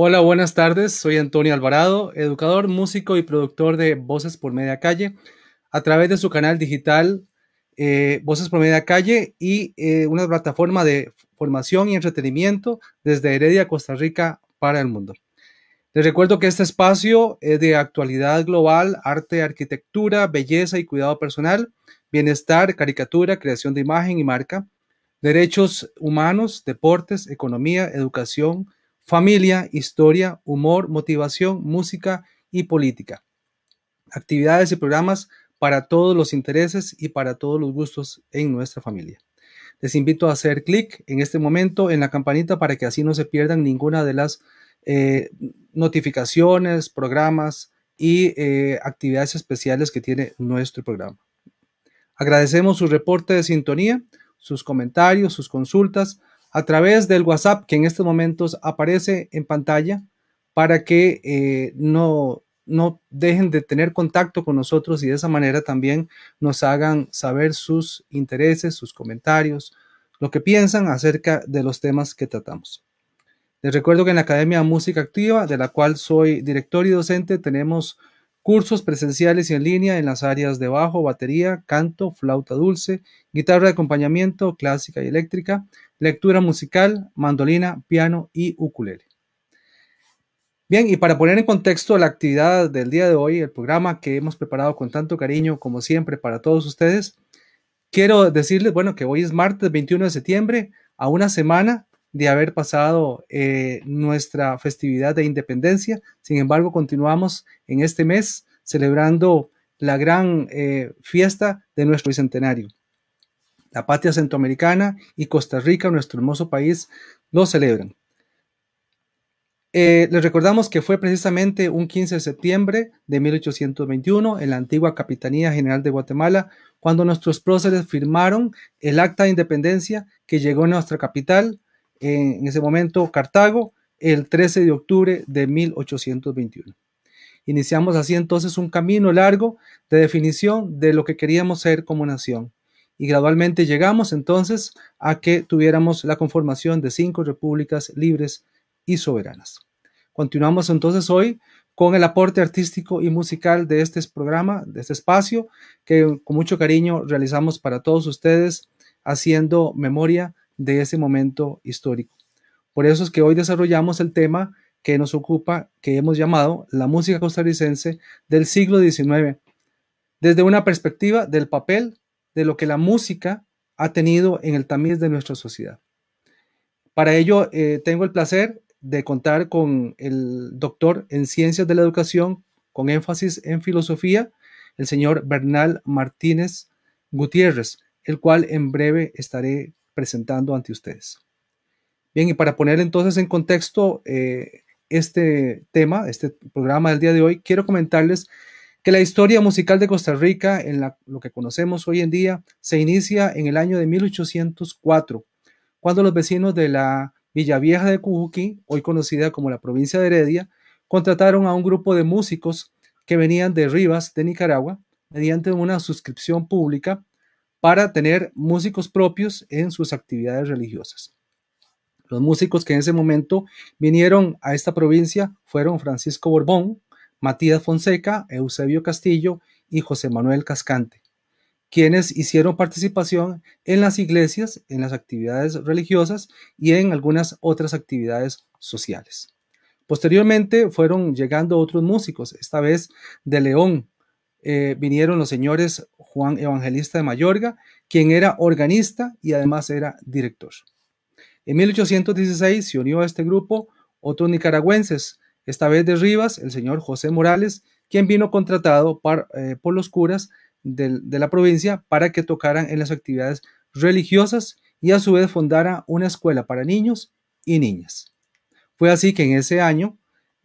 Hola, buenas tardes. Soy Antonio Alvarado, educador, músico y productor de Voces por Media Calle. A través de su canal digital eh, Voces por Media Calle y eh, una plataforma de formación y entretenimiento desde Heredia, Costa Rica, para el mundo. Les recuerdo que este espacio es de actualidad global, arte, arquitectura, belleza y cuidado personal, bienestar, caricatura, creación de imagen y marca, derechos humanos, deportes, economía, educación, familia, historia, humor, motivación, música y política. Actividades y programas para todos los intereses y para todos los gustos en nuestra familia. Les invito a hacer clic en este momento en la campanita para que así no se pierdan ninguna de las eh, notificaciones, programas y eh, actividades especiales que tiene nuestro programa. Agradecemos su reporte de sintonía, sus comentarios, sus consultas a través del WhatsApp que en estos momentos aparece en pantalla para que eh, no, no dejen de tener contacto con nosotros y de esa manera también nos hagan saber sus intereses, sus comentarios, lo que piensan acerca de los temas que tratamos. Les recuerdo que en la Academia Música Activa, de la cual soy director y docente, tenemos cursos presenciales y en línea en las áreas de bajo, batería, canto, flauta dulce, guitarra de acompañamiento clásica y eléctrica, lectura musical, mandolina, piano y ukulele. Bien, y para poner en contexto la actividad del día de hoy, el programa que hemos preparado con tanto cariño como siempre para todos ustedes, quiero decirles, bueno, que hoy es martes 21 de septiembre, a una semana de haber pasado eh, nuestra festividad de independencia. Sin embargo, continuamos en este mes celebrando la gran eh, fiesta de nuestro bicentenario. La patria centroamericana y Costa Rica, nuestro hermoso país, lo celebran. Eh, les recordamos que fue precisamente un 15 de septiembre de 1821 en la antigua Capitanía General de Guatemala cuando nuestros próceres firmaron el acta de independencia que llegó a nuestra capital en ese momento Cartago, el 13 de octubre de 1821. Iniciamos así entonces un camino largo de definición de lo que queríamos ser como nación y gradualmente llegamos entonces a que tuviéramos la conformación de cinco repúblicas libres y soberanas. Continuamos entonces hoy con el aporte artístico y musical de este programa, de este espacio, que con mucho cariño realizamos para todos ustedes, haciendo memoria de ese momento histórico. Por eso es que hoy desarrollamos el tema que nos ocupa, que hemos llamado la música costarricense del siglo XIX, desde una perspectiva del papel de lo que la música ha tenido en el tamiz de nuestra sociedad. Para ello, eh, tengo el placer de contar con el doctor en ciencias de la educación, con énfasis en filosofía, el señor Bernal Martínez Gutiérrez, el cual en breve estaré presentando ante ustedes. Bien, y para poner entonces en contexto eh, este tema, este programa del día de hoy, quiero comentarles que la historia musical de Costa Rica, en lo que conocemos hoy en día, se inicia en el año de 1804, cuando los vecinos de la Villavieja de Cujuqui, hoy conocida como la provincia de Heredia, contrataron a un grupo de músicos que venían de Rivas, de Nicaragua, mediante una suscripción pública para tener músicos propios en sus actividades religiosas. Los músicos que en ese momento vinieron a esta provincia fueron Francisco Borbón, Matías Fonseca, Eusebio Castillo y José Manuel Cascante, quienes hicieron participación en las iglesias, en las actividades religiosas y en algunas otras actividades sociales. Posteriormente fueron llegando otros músicos, esta vez de León, eh, vinieron los señores Juan Evangelista de Mayorga, quien era organista y además era director. En 1816 se unió a este grupo otros nicaragüenses, esta vez de Rivas, el señor José Morales, quien vino contratado eh, por los curas de la provincia para que tocaran en las actividades religiosas y a su vez fundara una escuela para niños y niñas. Fue así que en ese año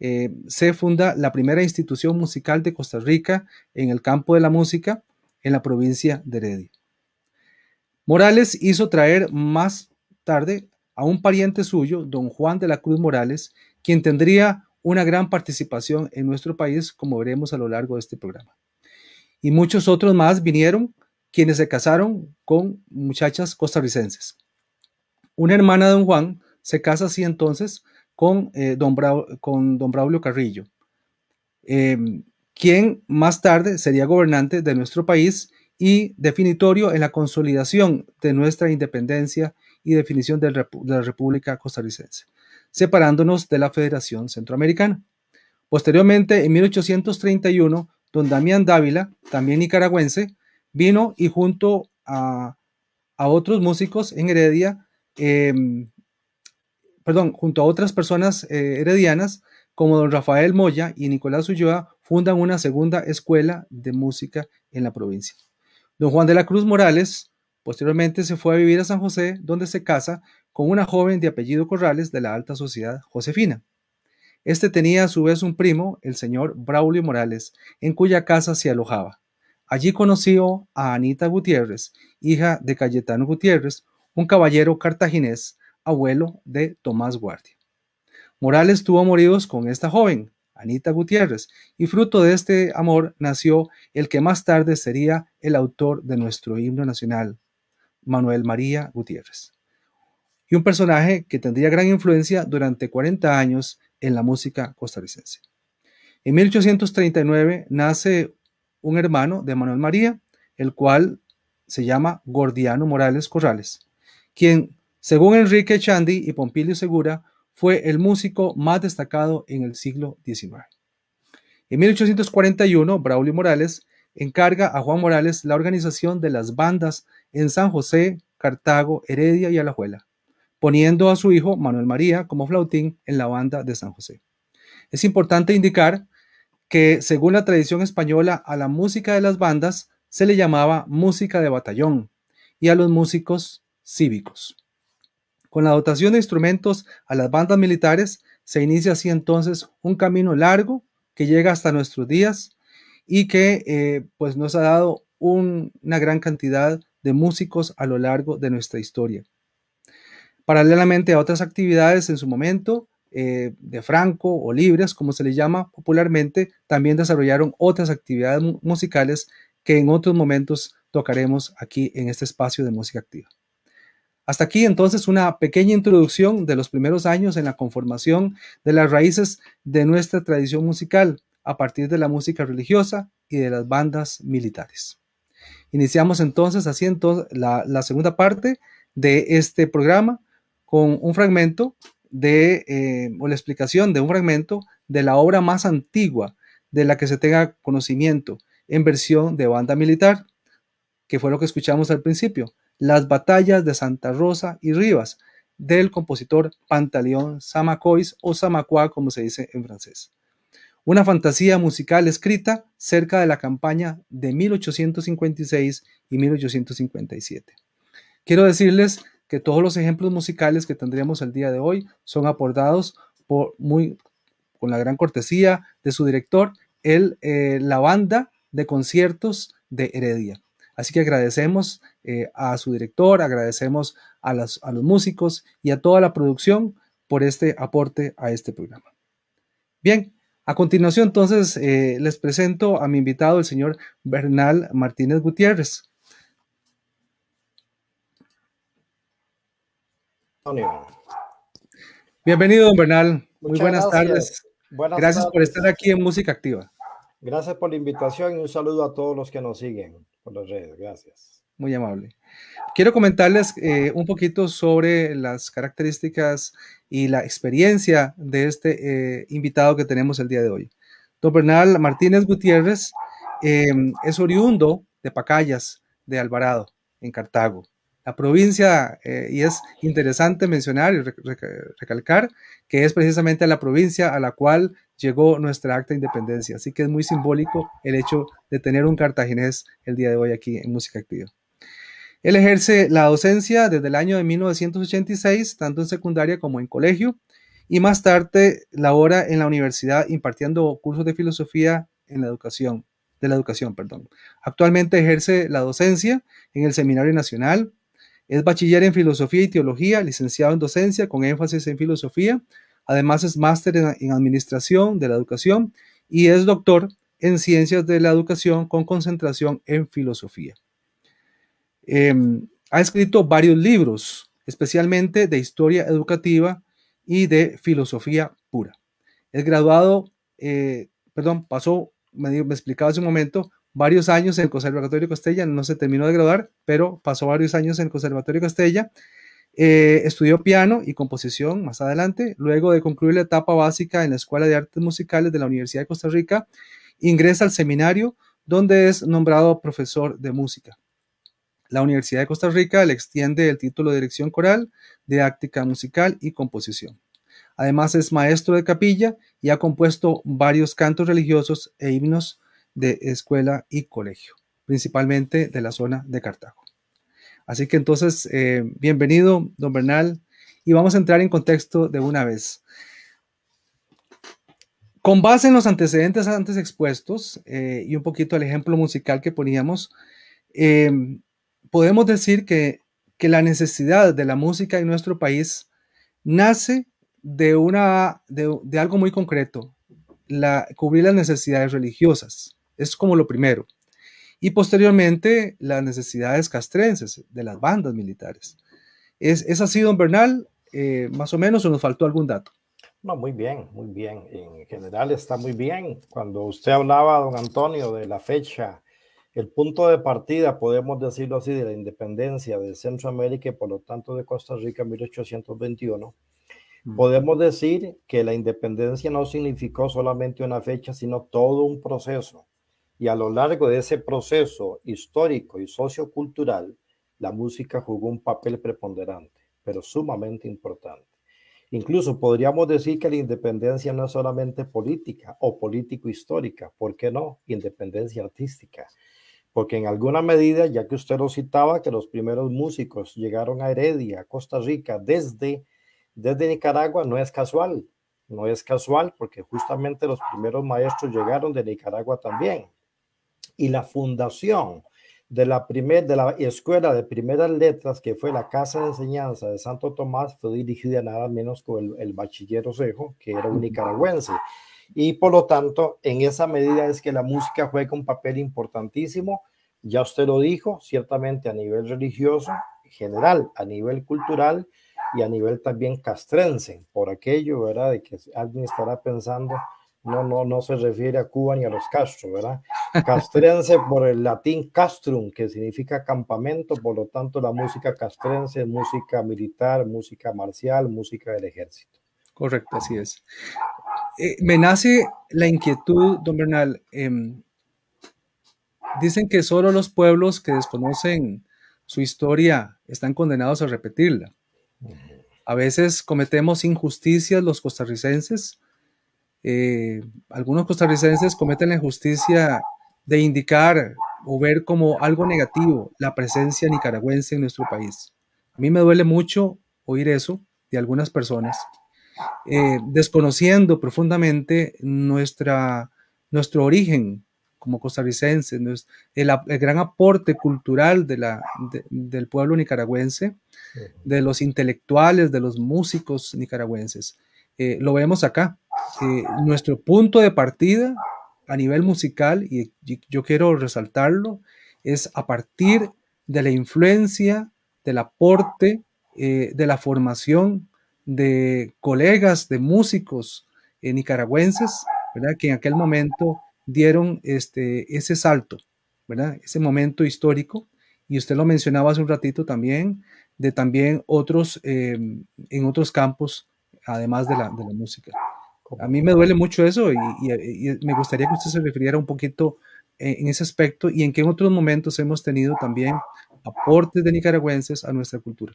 eh, se funda la primera institución musical de Costa Rica en el campo de la música en la provincia de Heredia. Morales hizo traer más tarde a un pariente suyo, don Juan de la Cruz Morales, quien tendría una gran participación en nuestro país, como veremos a lo largo de este programa. Y muchos otros más vinieron, quienes se casaron con muchachas costarricenses. Una hermana de don Juan se casa así entonces con, eh, don, con don Braulio Carrillo, em, quien más tarde sería gobernante de nuestro país y definitorio en la consolidación de nuestra independencia y definición de la República Costarricense, separándonos de la Federación Centroamericana. Posteriormente, en 1831, don Damián Dávila, también nicaragüense, vino y junto a, otros músicos en Heredia, em, perdón, junto a otras personas eh, heredianas, como don Rafael Moya y Nicolás Ulloa, fundan una segunda escuela de música en la provincia. Don Juan de la Cruz Morales posteriormente se fue a vivir a San José, donde se casa con una joven de apellido Corrales de la alta sociedad, Josefina. Este tenía a su vez un primo, el señor Braulio Morales, en cuya casa se alojaba. Allí conoció a Anita Gutiérrez, hija de Cayetano Gutiérrez, un caballero cartaginés abuelo de Tomás Guardia. Morales tuvo moridos con esta joven, Anita Gutiérrez, y fruto de este amor nació el que más tarde sería el autor de nuestro himno nacional, Manuel María Gutiérrez, y un personaje que tendría gran influencia durante 40 años en la música costarricense. En 1839 nace un hermano de Manuel María, el cual se llama Gordiano Morales Corrales, quien según Enrique Chandy y Pompilio Segura, fue el músico más destacado en el siglo XIX. En 1841, Braulio Morales encarga a Juan Morales la organización de las bandas en San José, Cartago, Heredia y Alajuela, poniendo a su hijo Manuel María como flautín en la banda de San José. Es importante indicar que según la tradición española a la música de las bandas se le llamaba música de batallón y a los músicos cívicos. Con la dotación de instrumentos a las bandas militares, se inicia así entonces un camino largo que llega hasta nuestros días y que eh, pues nos ha dado una gran cantidad de músicos a lo largo de nuestra historia. Paralelamente a otras actividades en su momento, eh, de Franco o Libres, como se le llama popularmente, también desarrollaron otras actividades musicales que en otros momentos tocaremos aquí en este espacio de música activa. Hasta aquí entonces una pequeña introducción de los primeros años en la conformación de las raíces de nuestra tradición musical a partir de la música religiosa y de las bandas militares. Iniciamos entonces así la, segunda parte de este programa con un fragmento de, eh, o la explicación de un fragmento de la obra más antigua de la que se tenga conocimiento en versión de banda militar, que fue lo que escuchamos al principio, las batallas de Santa Rosa y Rivas, del compositor Pantaleón Samacois o Samacua como se dice en francés. Una fantasía musical escrita cerca de la campaña de 1856 y 1857. Quiero decirles que todos los ejemplos musicales que tendríamos el día de hoy son aportados por muy, con la gran cortesía de su director, el, eh, la banda de conciertos de Heredia. Así que agradecemos eh, a su director, agradecemos a, los músicos y a toda la producción por este aporte a este programa. Bien, a continuación entonces eh, les presento a mi invitado, el señor Bernal Martínez Gutiérrez. Bienvenido, don Bernal. Muy buenas tardes. gracias por estar aquí en Música Activa. Gracias por la invitación y un saludo a todos los que nos siguen por las redes. Gracias. Muy amable. Quiero comentarles eh, un poquito sobre las características y la experiencia de este eh, invitado que tenemos el día de hoy. Don Bernal Martínez Gutiérrez em, es oriundo de Pacayas, de Alvarado, en Cartago la provincia, eh, y es interesante mencionar y recalcar que es precisamente la provincia a la cual llegó nuestra acta de independencia. Así que es muy simbólico el hecho de tener un cartaginés el día de hoy aquí en Música Activa. Él ejerce la docencia desde el año de 1986, tanto en secundaria como en colegio, y más tarde labora en la universidad impartiendo cursos de filosofía en la educación, de la educación, perdón. Actualmente ejerce la docencia en el Seminario Nacional, es bachiller en filosofía y teología, licenciado en docencia con énfasis en filosofía. Además es máster en, administración de la educación y es doctor en ciencias de la educación con concentración en filosofía. Em, ha escrito varios libros, especialmente de historia educativa y de filosofía pura. Es graduado, eh, perdón, pasó, me explicaba hace un momento, varios años en el Conservatorio Costella, no se terminó de graduar, pero pasó varios años en el Conservatorio Costella. Eh, estudió piano y composición más adelante. Luego de concluir la etapa básica en la Escuela de Artes Musicales de la Universidad de Costa Rica, ingresa al seminario donde es nombrado profesor de música. La Universidad de Costa Rica le extiende el título de dirección coral, didáctica musical y composición. Además es maestro de capilla y ha compuesto varios cantos religiosos e himnos de escuela y colegio, principalmente de la zona de Cartago. Así que entonces, eh, bienvenido, don Bernal, y vamos a entrar en contexto de una vez. Con base en los antecedentes antes expuestos eh, y un poquito el ejemplo musical que poníamos, eh, podemos decir que, la necesidad de la música en nuestro país nace de, una, algo muy concreto, la, cubrir las necesidades religiosas. Es como lo primero. Y posteriormente, las necesidades castrenses de las bandas militares. ¿Es, es así, don Bernal? Eh, más o menos, o nos faltó algún dato. No, muy bien, muy bien. En general está muy bien. Cuando usted hablaba, don Antonio, de la fecha, el punto de partida, podemos decirlo así, de la independencia de Centroamérica y por lo tanto de Costa Rica, en 1821, mm. podemos decir que la independencia no significó solamente una fecha, sino todo un proceso y a lo largo de ese proceso histórico y sociocultural, la música jugó un papel preponderante, pero sumamente importante. Incluso podríamos decir que la independencia no es solamente política o político-histórica, ¿por qué no? Independencia artística. Porque en alguna medida, ya que usted lo citaba, que los primeros músicos llegaron a Heredia, Costa Rica, desde, desde Nicaragua, no es casual. No es casual porque justamente los primeros maestros llegaron de Nicaragua también y la fundación de la, primer, de la escuela de primeras letras, que fue la Casa de Enseñanza de Santo Tomás, fue dirigida nada menos que el, el bachiller Osejo, que era un nicaragüense. Y por lo tanto, en esa medida es que la música juega un papel importantísimo, ya usted lo dijo, ciertamente a nivel religioso, general, a nivel cultural y a nivel también castrense, por aquello, ¿verdad? De que alguien estará pensando no, no, no se refiere a Cuba ni a los Castro, ¿verdad? Castrense por el latín castrum, que significa campamento, por lo tanto la música castrense es música militar, música marcial, música del ejército. Correcto, así es. Eh, me nace la inquietud, don Bernal. Em, dicen que solo los pueblos que desconocen su historia están condenados a repetirla. A veces cometemos injusticias los costarricenses eh, algunos costarricenses cometen la injusticia de indicar o ver como algo negativo la presencia nicaragüense en nuestro país. A mí me duele mucho oír eso de algunas personas, eh, desconociendo profundamente nuestra, nuestro origen como costarricenses, el, gran aporte cultural del pueblo nicaragüense, de los intelectuales, de los músicos nicaragüenses. Eh, lo vemos acá, nuestro punto de partida a nivel musical, y yo quiero resaltarlo, es a partir de la influencia, del aporte, eh, de la formación de colegas, de músicos eh, nicaragüenses, ¿verdad? que en aquel momento dieron este, ese salto, ese momento histórico. Y usted lo mencionaba hace un ratito también, de también otros, eh, en otros campos, además de la música. A mí me duele mucho eso y, me gustaría que usted se refiriera un poquito en, ese aspecto y en qué otros momentos hemos tenido también aportes de nicaragüenses a nuestra cultura.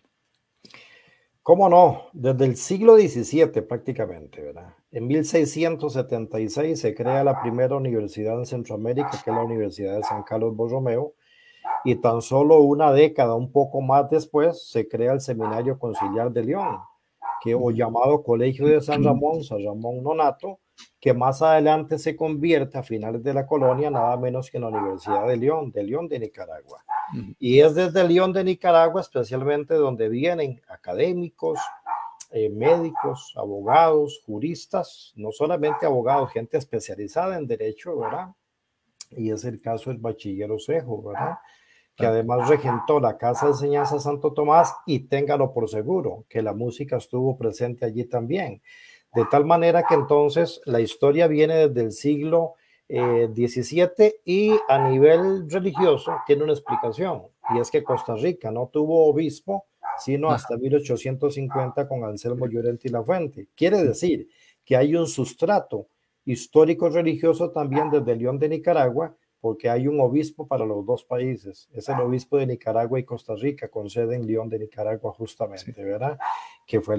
¿Cómo no? Desde el siglo XVII prácticamente, ¿verdad? En 1676 se crea la primera universidad en Centroamérica, que es la Universidad de San Carlos Borromeo, y tan solo una década, un poco más después, se crea el Seminario Conciliar de León, que, o llamado Colegio de San Ramón, San Ramón Nonato, que más adelante se convierte a finales de la colonia nada menos que en la Universidad de León, de León de Nicaragua. Y es desde León de Nicaragua especialmente donde vienen académicos, eh, médicos, abogados, juristas, no solamente abogados, gente especializada en derecho, ¿verdad? Y es el caso del bachiller Osejo, ¿verdad? que además regentó la Casa de Enseñanza Santo Tomás y téngalo por seguro que la música estuvo presente allí también. De tal manera que entonces la historia viene desde el siglo XVII eh, y a nivel religioso tiene una explicación y es que Costa Rica no tuvo obispo sino hasta 1850 con Anselmo Llorente y La Fuente. Quiere decir que hay un sustrato histórico religioso también desde León de Nicaragua porque hay un obispo para los dos países. Es el ah. obispo de Nicaragua y Costa Rica, con sede en León de Nicaragua justamente, ¿verdad? Que fue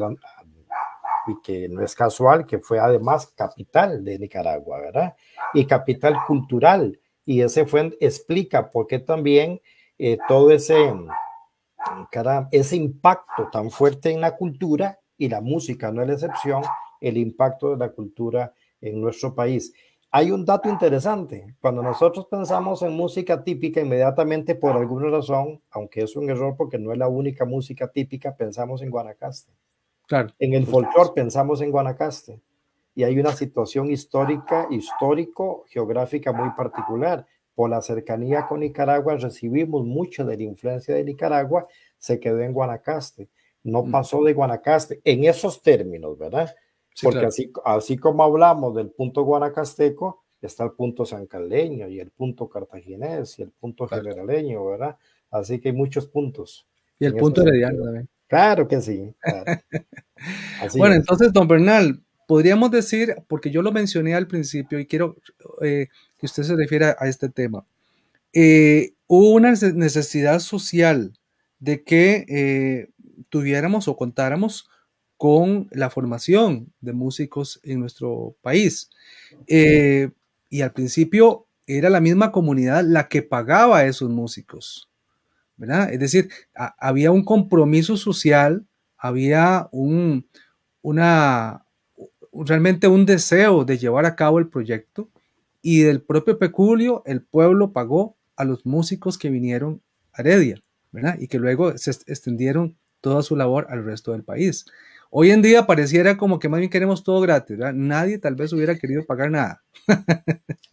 y que no es casual, que fue además capital de Nicaragua, ¿verdad? Y capital cultural. Y ese fue, explica por qué también eh, todo ese, caramba, ese impacto tan fuerte en la cultura, y la música no es la excepción, el impacto de la cultura en nuestro país. Hay un dato interesante. Cuando nosotros pensamos en música típica, inmediatamente por alguna razón, aunque es un error porque no es la única música típica, pensamos en Guanacaste. En el folclore pensamos en Guanacaste. Y hay una situación histórica, histórico, geográfica muy particular. Por la cercanía con Nicaragua recibimos mucho de la influencia de Nicaragua, se quedó en Guanacaste. No mm. pasó de Guanacaste en esos términos, ¿verdad? porque así, así como hablamos del punto guanacasteco, está el punto sancaleño y el punto cartaginés y el punto generaleño, ¿verdad? Así que hay muchos puntos. Y el punto herediano también. Claro que sí. bueno, entonces, don Bernal, podríamos decir, porque yo lo mencioné al principio y quiero eh, que usted se refiera a este tema, eh, hubo una necesidad social de que eh, tuviéramos o contáramos con la formación de músicos en nuestro país. Eh, y al principio era la misma comunidad la que pagaba a esos músicos, ¿verdad? Es decir, había un compromiso social, había un, una, realmente un deseo de llevar a cabo el proyecto y del propio peculio el pueblo pagó a los músicos que vinieron a Heredia, Y que luego se extendieron toda su labor al resto del país. Hoy en día pareciera como que más bien queremos todo gratis, Nadie tal vez hubiera querido pagar nada.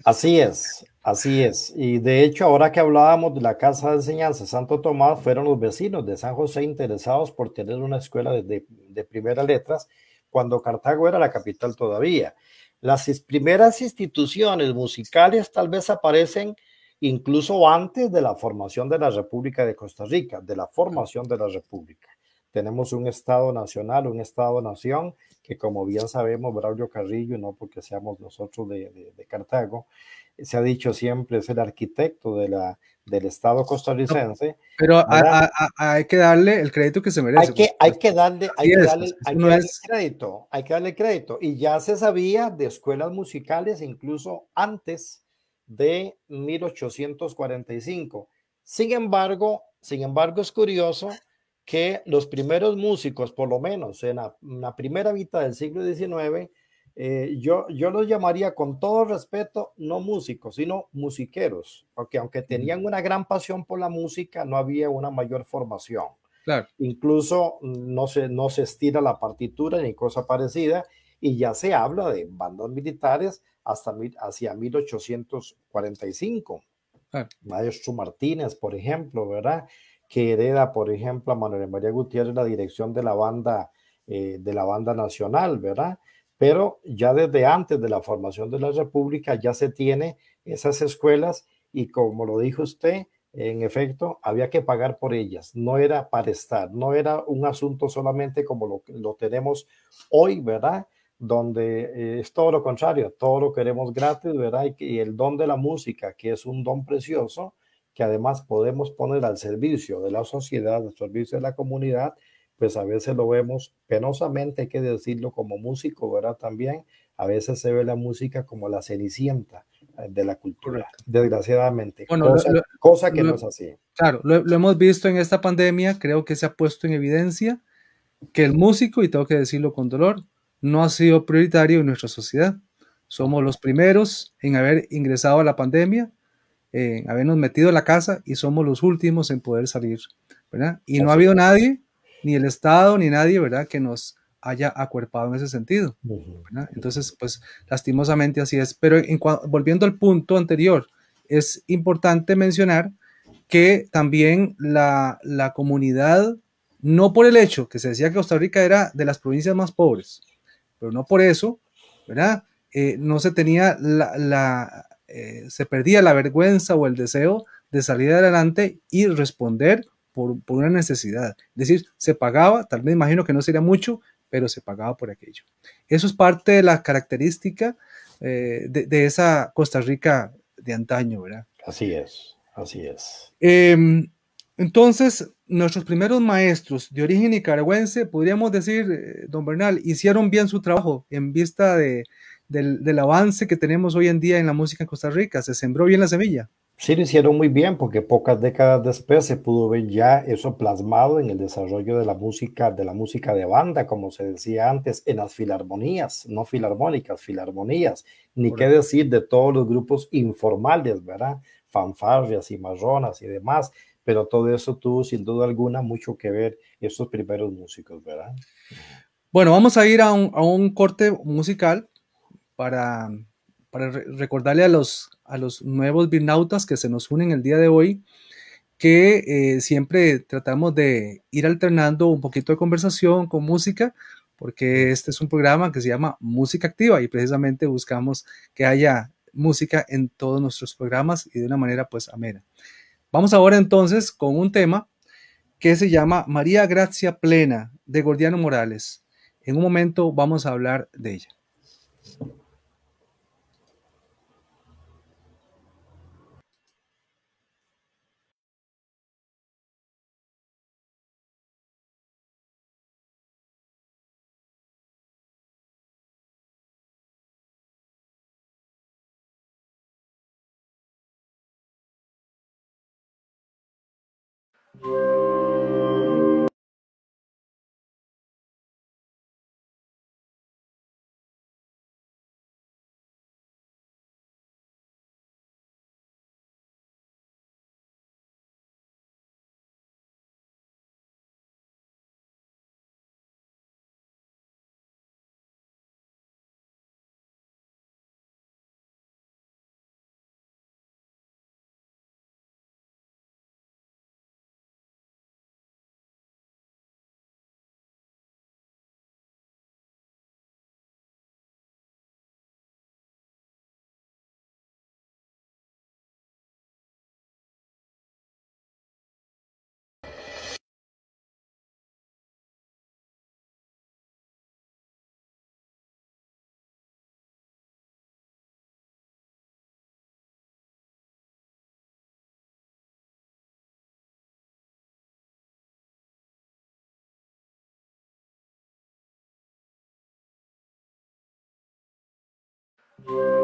así es, así es. Y de hecho, ahora que hablábamos de la Casa de Enseñanza Santo Tomás, fueron los vecinos de San José interesados por tener una escuela de primeras letras cuando Cartago era la capital todavía. Las primeras instituciones musicales tal vez aparecen incluso antes de la formación de la República de Costa Rica, de la formación de la República. Tenemos un Estado nacional, un Estado-nación, que como bien sabemos, Braulio Carrillo, no porque seamos nosotros de, de, Cartago, se ha dicho siempre, es el arquitecto de la, del Estado costarricense. pero hay que darle el crédito que se merece. Hay que, hay que darle, hay darle, crédito, hay que darle crédito. Y ya se sabía de escuelas musicales incluso antes de 1845. Sin embargo, sin embargo, es curioso que los primeros músicos, por lo menos en la, primera mitad del siglo XIX, eh, yo, yo los llamaría con todo respeto no músicos, sino musiqueros, porque aunque tenían una gran pasión por la música, no había una mayor formación. Claro. Incluso mm, no se, no se estira la partitura ni cosa parecida, y ya se habla de bandas militares hasta hacia 1845. Claro. Maestro Martínez, por ejemplo, ¿verdad? que hereda, por ejemplo, a Manuel María Gutiérrez la dirección de la banda, eh, de la banda nacional, ¿verdad? Pero ya desde antes de la formación de la República ya se tiene esas escuelas y como lo dijo usted, en efecto, había que pagar por ellas, no era para estar, no era un asunto solamente como lo, lo tenemos hoy, ¿verdad? Donde eh, es todo lo contrario, todo lo queremos gratis, ¿verdad? y el don de la música, que es un don precioso, que además podemos poner al servicio de la sociedad, al servicio de la comunidad, pues a veces lo vemos penosamente, hay que decirlo como músico, ¿verdad? También a veces se ve la música como la cenicienta eh, de la cultura, desgraciadamente, cosa, que no es así. Claro, lo, hemos visto en esta pandemia, creo que se ha puesto en evidencia que el músico, y tengo que decirlo con dolor, no ha sido prioritario en nuestra sociedad. Somos los primeros en haber ingresado a la pandemia eh, habernos metido en la casa y somos los últimos en poder salir, Y no ha habido nadie, ni el Estado, ni nadie, ¿verdad?, que nos haya acuerpado en ese sentido. Entonces, pues lastimosamente así es. Pero volviendo al punto anterior, es importante mencionar que también la, comunidad, no por el hecho que se decía que Costa Rica era de las provincias más pobres, pero no por eso, ¿verdad? Eh, no se tenía la, eh, se perdía la vergüenza o el deseo de salir adelante y responder por, una necesidad. Es decir, se pagaba, tal vez imagino que no sería mucho, pero se pagaba por aquello. Eso es parte de la característica eh, de, esa Costa Rica de antaño, ¿verdad? Así es, así es. Em, entonces, nuestros primeros maestros de origen nicaragüense, podríamos decir, eh, don Bernal, hicieron bien su trabajo en vista de, del, avance que tenemos hoy en día en la música en Costa Rica. ¿Se sembró bien la semilla? Sí, lo hicieron muy bien porque pocas décadas después se pudo ver ya eso plasmado en el desarrollo de la música, de la música de banda, como se decía antes, en las filarmonías, no filarmónicas, filarmonías, ni qué decir de todos los grupos informales, ¿verdad? Fanfarrias y marronas y demás, pero todo eso tuvo sin duda alguna mucho que ver esos primeros músicos, ¿verdad? Bueno, vamos a ir a un, a un corte musical para, recordarle a los, a los nuevos birnautas que se nos unen el día de hoy que eh, siempre tratamos de ir alternando un poquito de conversación con música, porque este es un programa que se llama Música Activa y precisamente buscamos que haya música en todos nuestros programas y de una manera pues amena. Vamos ahora entonces con un tema que se llama María Gracia Plena de Gordiano Morales. En un momento vamos a hablar de ella. Thank you. Thank you.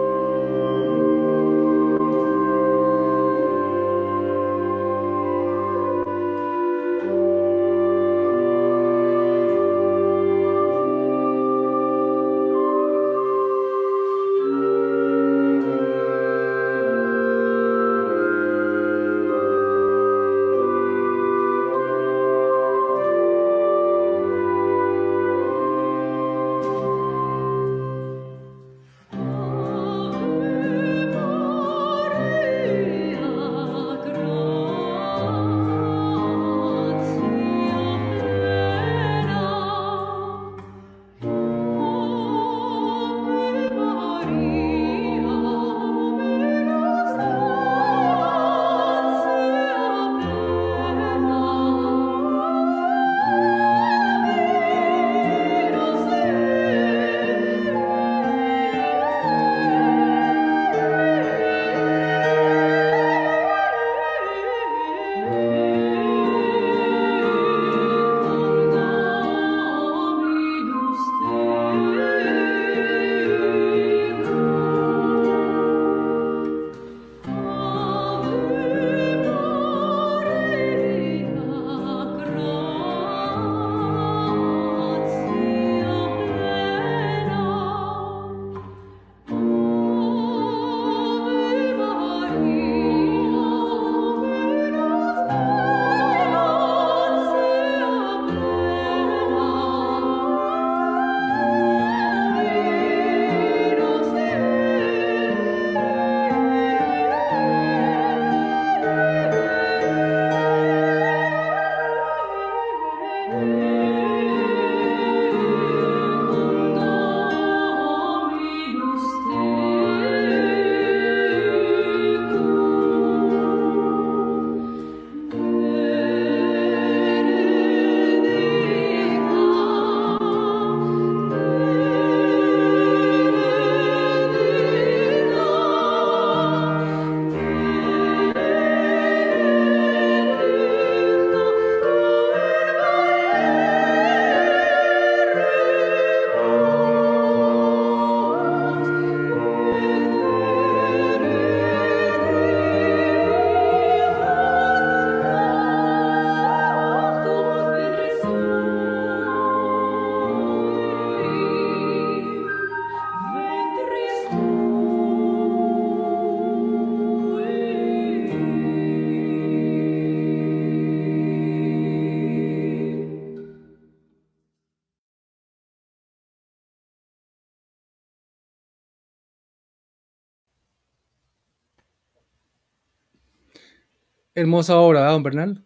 Hermosa obra, ¿verdad, don Bernal.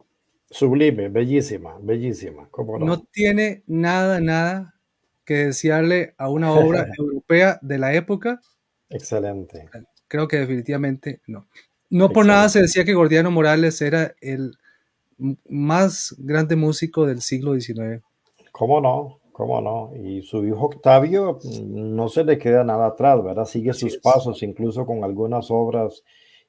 Sublime, bellísima, bellísima. ¿Cómo no? no tiene nada, nada que desearle a una obra europea de la época. Excelente. Creo que definitivamente no. No por nada se decía que Gordiano Morales era el más grande músico del siglo XIX. ¿Cómo no? ¿Cómo no? Y su hijo Octavio mm, no se le queda nada atrás, ¿verdad? Sigue sus pasos, incluso con algunas obras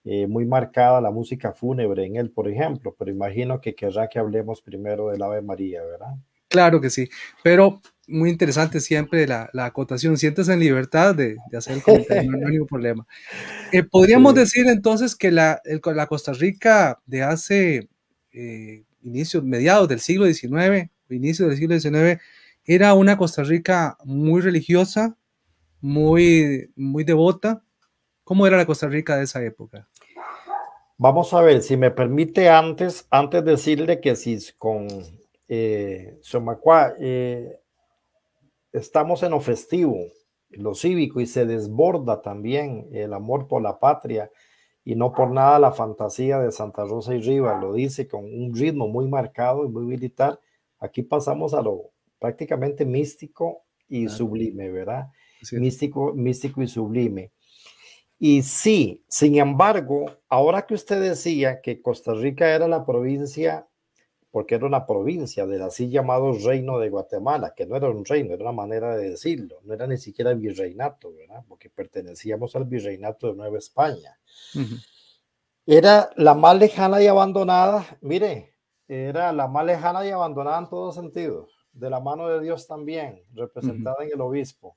eh, muy marcada la música fúnebre en él, por ejemplo, pero imagino que querrá que hablemos primero del Ave María, ¿verdad? Claro que sí, pero muy interesante siempre la, la acotación, sientes en libertad de, hacer el comentario, no hay ningún problema. Eh, podríamos decir entonces que la, Costa Rica de hace eh, inicios, mediados del siglo XIX, inicio del siglo XIX, era una Costa Rica muy religiosa, muy, muy devota, ¿Cómo era la Costa Rica de esa época? Vamos a ver, si me permite antes, antes decirle que si con eh, Somacua eh, estamos en lo festivo, lo cívico, y se desborda también el amor por la patria, y no por nada la fantasía de Santa Rosa y Rivas lo dice con un ritmo muy marcado y muy militar. Aquí pasamos a lo prácticamente místico y sublime, ¿verdad? Místico, místico y sublime. Y sí, sin embargo, ahora que usted decía que Costa Rica era la provincia, porque era una provincia del así llamado Reino de Guatemala, que no era un reino, era una manera de decirlo, no era ni siquiera virreinato, Porque pertenecíamos al virreinato de Nueva España. Era la más lejana y abandonada, mire, era la más lejana y abandonada en todo sentido de la mano de Dios también, representada en el obispo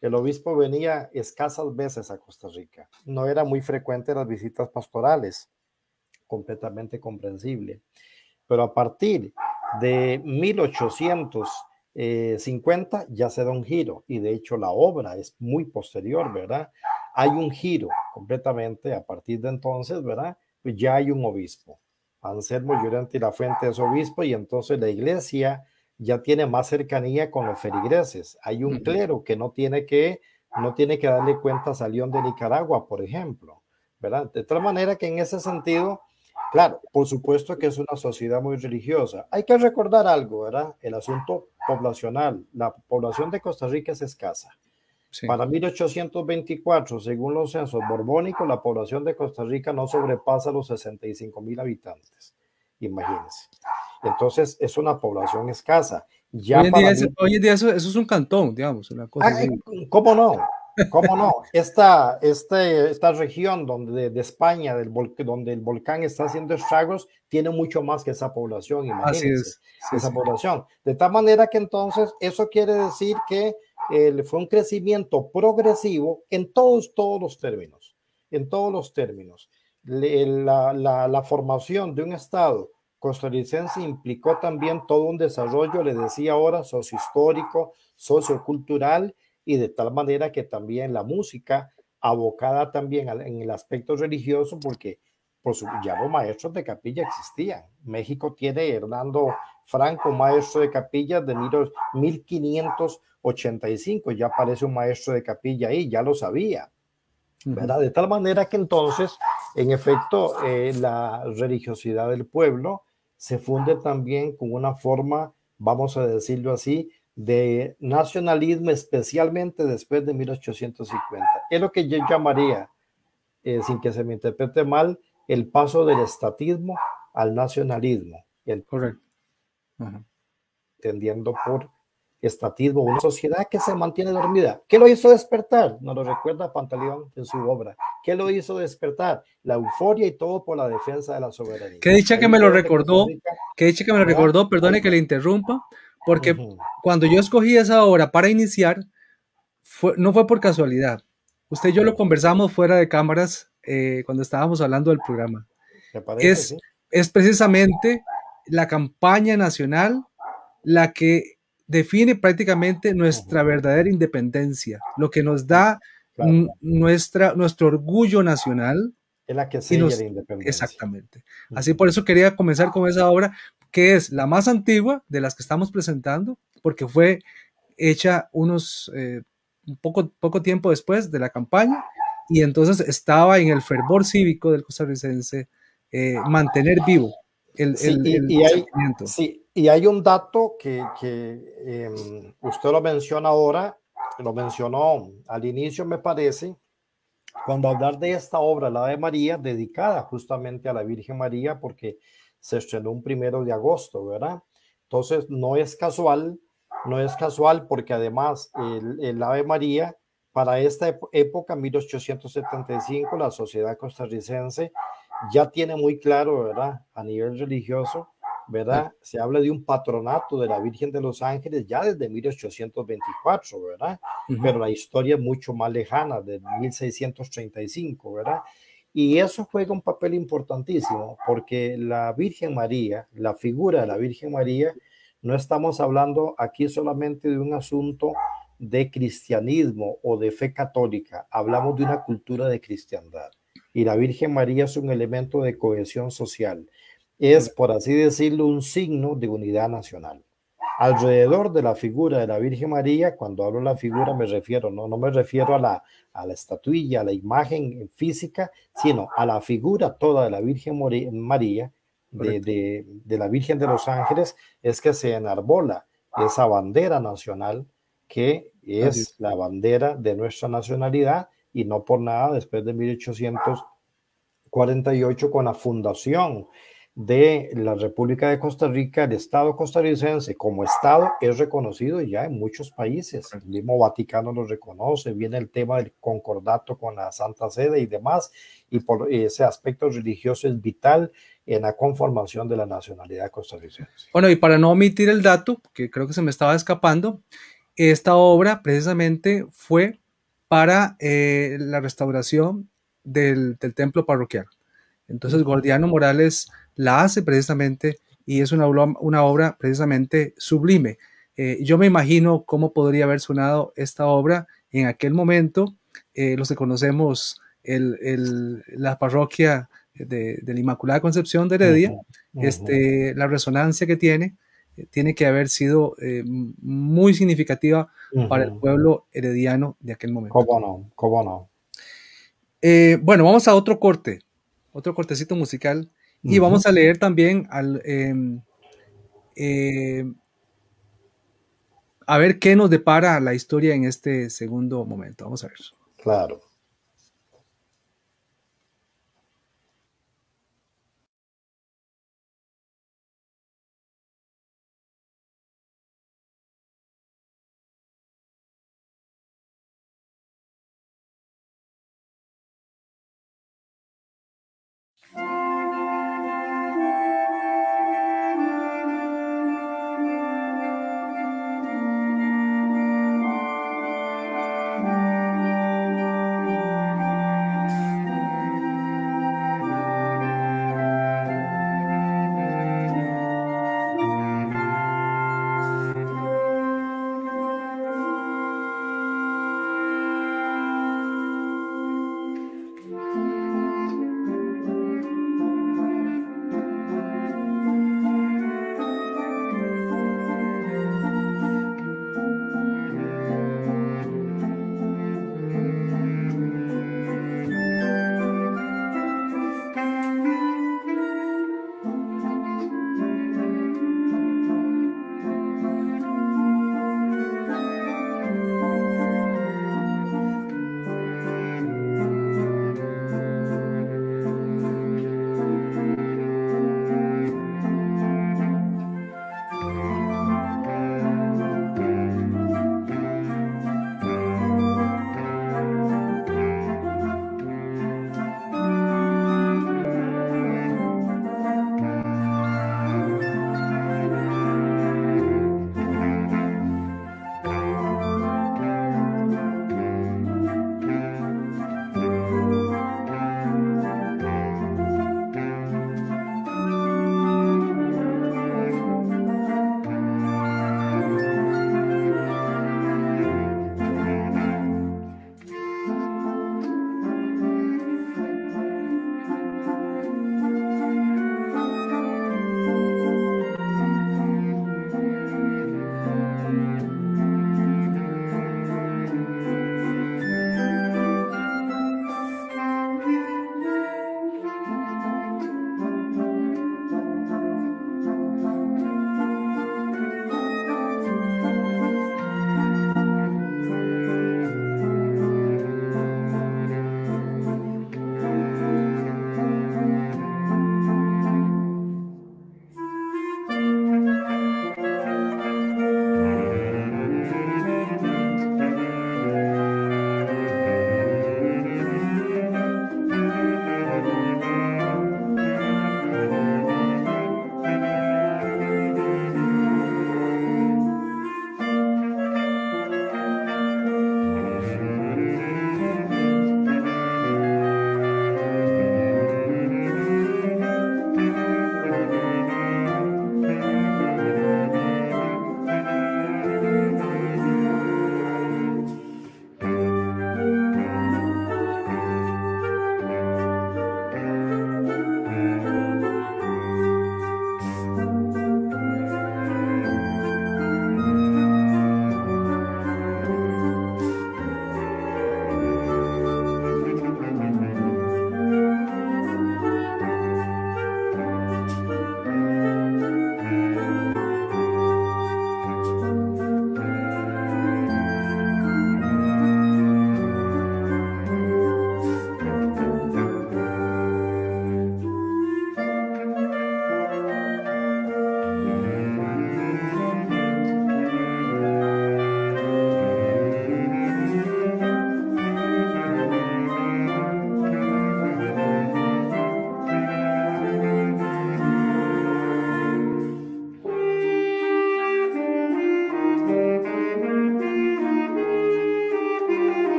el obispo venía escasas veces a Costa Rica. No era muy frecuente las visitas pastorales, completamente comprensible. Pero a partir de 1850 ya se da un giro y de hecho la obra es muy posterior, ¿verdad? Hay un giro completamente a partir de entonces, ¿verdad? Pues ya hay un obispo. Anselmo Llorente y la Fuente es obispo y entonces la iglesia ya tiene más cercanía con los feligreses. Hay un clero que no tiene que, no tiene que darle cuentas a León de Nicaragua, por ejemplo, ¿verdad? De tal manera que en ese sentido, claro, por supuesto que es una sociedad muy religiosa. Hay que recordar algo, ¿verdad? El asunto poblacional. La población de Costa Rica es escasa. Para 1824, según los censos borbónicos, la población de Costa Rica no sobrepasa los 65 mil habitantes. Imagínense. Entonces es una población escasa. Ya hoy, en día, eso, es un cantón, digamos. ¿Cómo no? ¿Cómo no? Esta, este, esta región donde, de España, del donde el volcán está haciendo estragos, tiene mucho más que esa población, imagínense, Así es. esa población. De tal manera que entonces eso quiere decir que eh, fue un crecimiento progresivo en todos, todos los términos, en todos los términos. la formación de un Estado costarricense implicó también todo un desarrollo, le decía ahora, sociohistórico, sociocultural y de tal manera que también la música, abocada también en el aspecto religioso, porque por ya los maestros de capilla existían. México tiene Hernando Franco, maestro de capilla de 1585, ya aparece un maestro de capilla ahí, ya lo sabía. ¿verdad? De tal manera que entonces, en efecto, eh, la religiosidad del pueblo se funde también con una forma, vamos a decirlo así, de nacionalismo, especialmente después de 1850. Es lo que yo llamaría, eh, sin que se me interprete mal, el paso del estatismo al nacionalismo. El, Correcto. Tendiendo por estatismo, una sociedad que se mantiene dormida. ¿Qué lo hizo despertar? Nos lo recuerda Pantaleón en su obra. ¿Qué lo hizo despertar? La euforia y todo por la defensa de la soberanía. Qué dicha que me lo recordó, qué dicha que me lo recordó, perdone que le interrumpa, porque cuando yo escogí esa obra para iniciar, no fue por casualidad. Usted y yo lo conversamos fuera de cámaras eh, cuando estábamos hablando del programa. es, es precisamente la campaña nacional la que define prácticamente ah, nuestra verdadera independencia, lo que nos da nuestra, nuestro orgullo nacional. Es la que sí la independencia. Exactamente. Así por eso quería comenzar con esa obra, que es la más antigua de las que estamos presentando, porque fue hecha unos eh, poco, poco tiempo después de la campaña y entonces estaba en el fervor cívico del costarricense eh, mantener vivo el, el, y hay un dato que, em, usted lo menciona ahora, lo mencionó al inicio, me parece, cuando hablar de esta obra, la Ave María, dedicada justamente a la Virgen María, porque se estrenó un primero de agosto, ¿verdad? Entonces, no es casual, no es casual, porque además el, el Ave María, para esta época, 1875, la sociedad costarricense ya tiene muy claro, ¿verdad? A nivel religioso, ¿verdad? Se habla de un patronato de la Virgen de los Ángeles ya desde 1824, ¿verdad? Pero la historia es mucho más lejana, de 1635, ¿verdad? Y eso juega un papel importantísimo, porque la Virgen María, la figura de la Virgen María, no estamos hablando aquí solamente de un asunto de cristianismo o de fe católica, hablamos de una cultura de cristiandad. Y la Virgen María es un elemento de cohesión social es, por así decirlo, un signo de unidad nacional. Alrededor de la figura de la Virgen María, cuando hablo de la figura me refiero, no, no me refiero a la, a la estatuilla, a la imagen física, sino a la figura toda de la Virgen María, de, de la Virgen de los Ángeles, es que se enarbola esa bandera nacional que es la bandera de nuestra nacionalidad y no por nada después de 1848 con la fundación de la República de Costa Rica, el Estado costarricense como Estado es reconocido ya en muchos países. El mismo Vaticano lo reconoce, viene el tema del concordato con la Santa Sede y demás, y por ese aspecto religioso es vital en la conformación de la nacionalidad costarricense. Bueno, y para no omitir el dato, que creo que se me estaba escapando, esta obra precisamente fue para eh, la restauración del, del templo parroquial. Entonces, Gordiano Morales la hace precisamente y es una, una obra precisamente sublime. Eh, yo me imagino cómo podría haber sonado esta obra en aquel momento, eh, los que conocemos la parroquia de, la Inmaculada Concepción de Heredia, Este, la resonancia que tiene, eh, tiene que haber sido muy significativa para el pueblo herediano de aquel momento. ¿Cómo no? bueno, vamos a otro corte, otro cortecito musical y vamos a leer también al, em, eh, a ver qué nos depara la historia en este segundo momento. Vamos a ver. Claro.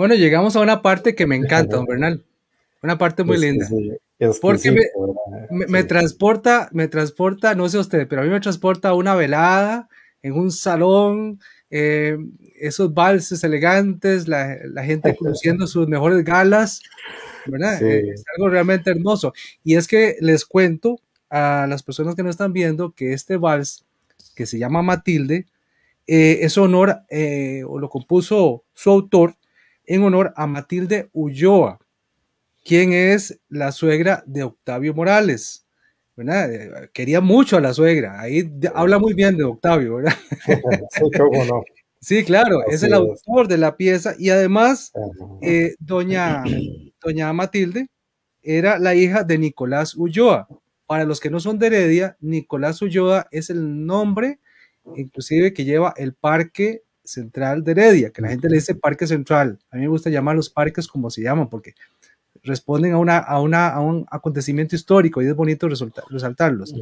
Bueno, llegamos a una parte que me encanta, don Bernal. Una parte muy linda. Porque me, transporta, me transporta, no sé usted, pero a mí me transporta a una velada en un salón, eh, esos valses elegantes, la, gente conociendo sus mejores galas, eh, Es algo realmente hermoso. Y es que les cuento a las personas que no están viendo que este vals, que se llama Matilde, eh, es honor, o lo compuso su autor, en honor a Matilde Ulloa, quien es la suegra de Octavio Morales. Eh, quería mucho a la suegra, ahí habla muy bien de Octavio, ¿verdad? Sí, claro, es el autor de la pieza y además eh, doña, doña Matilde era la hija de Nicolás Ulloa. Para los que no son de Heredia, Nicolás Ulloa es el nombre inclusive que lleva el parque central de Heredia, que la gente le dice parque central. A mí me gusta llamar los parques como se llaman, porque responden a, una, a, una, a un acontecimiento histórico y es bonito resaltarlos.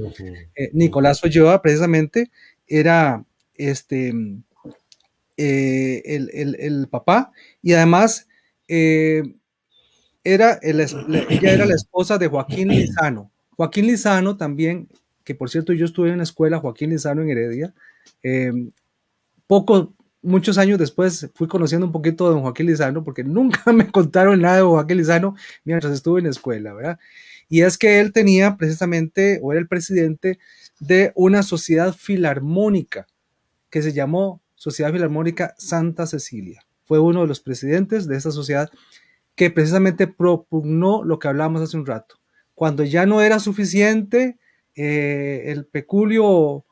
Eh, Nicolás Olloa, precisamente, era este, eh, el, papá y además eh, era ella era la esposa de Joaquín Lizano. Joaquín Lizano también, que por cierto yo estuve en la escuela Joaquín Lizano en Heredia, poco, muchos años después fui conociendo un poquito a don Joaquín Lizano, porque nunca me contaron nada de Joaquín Lizano mientras estuve en la escuela, ¿verdad? Y es que él tenía precisamente, o era el presidente de una sociedad filarmónica que se llamó Sociedad Filarmónica Santa Cecilia. Fue uno de los presidentes de esa sociedad que precisamente propugnó lo que hablábamos hace un rato. Cuando ya no era suficiente eh, el peculio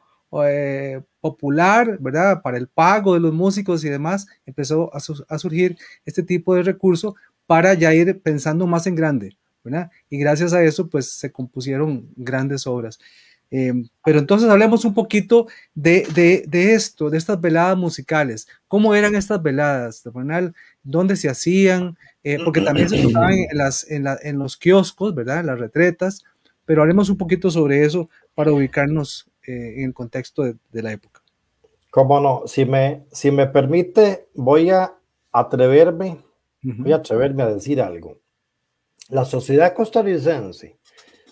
eh, popular, ¿verdad? Para el pago de los músicos y demás, empezó a, surgir este tipo de recurso para ya ir pensando más en grande, ¿verdad? Y gracias a eso, pues se compusieron grandes obras. Eh, pero entonces hablemos un poquito de, esto, de estas veladas musicales. ¿Cómo eran estas veladas, ¿Dónde se hacían? Eh, porque también se tocaban en, en los kioscos, ¿verdad? En las retretas. Pero hablemos un poquito sobre eso para ubicarnos eh, en el contexto de, la época. Cómo no, si me, si me permite, voy a atreverme, voy a atreverme a decir algo. La sociedad costarricense,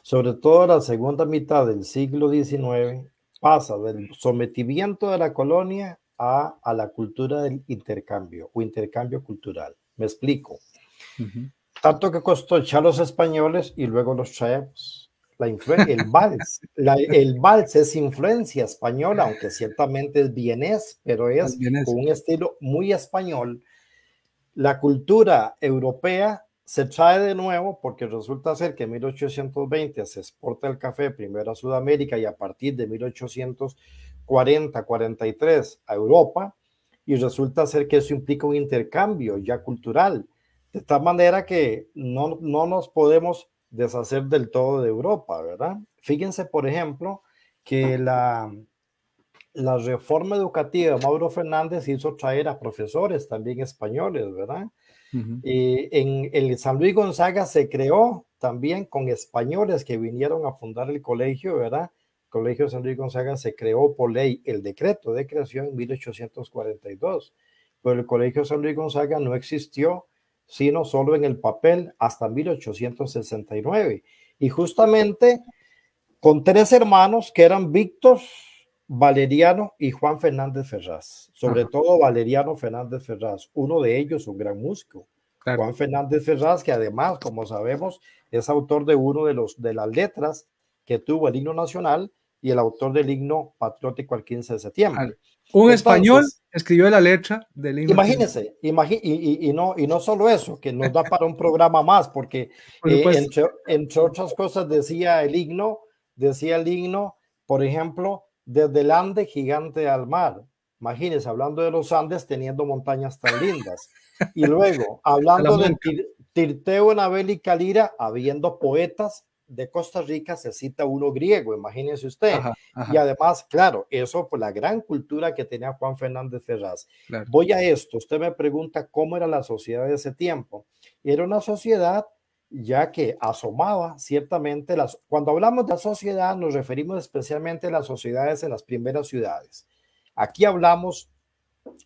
sobre todo la segunda mitad del siglo XIX, pasa del sometimiento de la colonia a, a la cultura del intercambio o intercambio cultural. Me explico. Tanto que costó echar a los españoles y luego los traemos la el vals, el vals es influencia española, aunque ciertamente es vienés, pero es, con un estilo muy español. La cultura europea se trae de nuevo porque resulta ser que en 1820 se exporta el café primero a Sudamérica y a partir de 1840-43 a Europa y resulta ser que eso implica un intercambio ya cultural, de tal manera que no, no nos podemos deshacer del todo de Europa, ¿verdad? Fíjense, por ejemplo, que la, reforma educativa, Mauro Fernández hizo traer a profesores también españoles, ¿verdad? en el San Luis Gonzaga se creó también con españoles que vinieron a fundar el colegio, ¿verdad? colegio San Luis Gonzaga se creó por ley el decreto de creación en 1842, pero el colegio San Luis Gonzaga no existió sino solo en el papel hasta 1869. Y justamente con tres hermanos que eran Víctor, Valeriano y Juan Fernández Ferraz, sobre todo Valeriano Fernández Ferraz, uno de ellos un gran músico. Juan Fernández Ferraz, que además, como sabemos, es autor de uno de, los, de las letras que tuvo el himno nacional, y el autor del himno patriótico al 15 de septiembre. Un español escribió la letra del himno. Imagínense, y, no, solo eso, que nos da para un programa más, porque eh, entre, otras cosas decía el himno, decía el himno, por ejemplo, desde el Ande gigante al mar. Imagínense, hablando de los Andes teniendo montañas tan lindas. Y luego, hablando de tirteo en Abel y Calira, habiendo poetas de Costa Rica se cita uno griego, imagínense usted. Y además, claro, eso por la gran cultura que tenía Juan Fernández Ferraz. Voy a esto, usted me pregunta cómo era la sociedad de ese tiempo. Era una sociedad ya que asomaba ciertamente las... Cuando hablamos de la sociedad nos referimos especialmente a las sociedades en las primeras ciudades. Aquí hablamos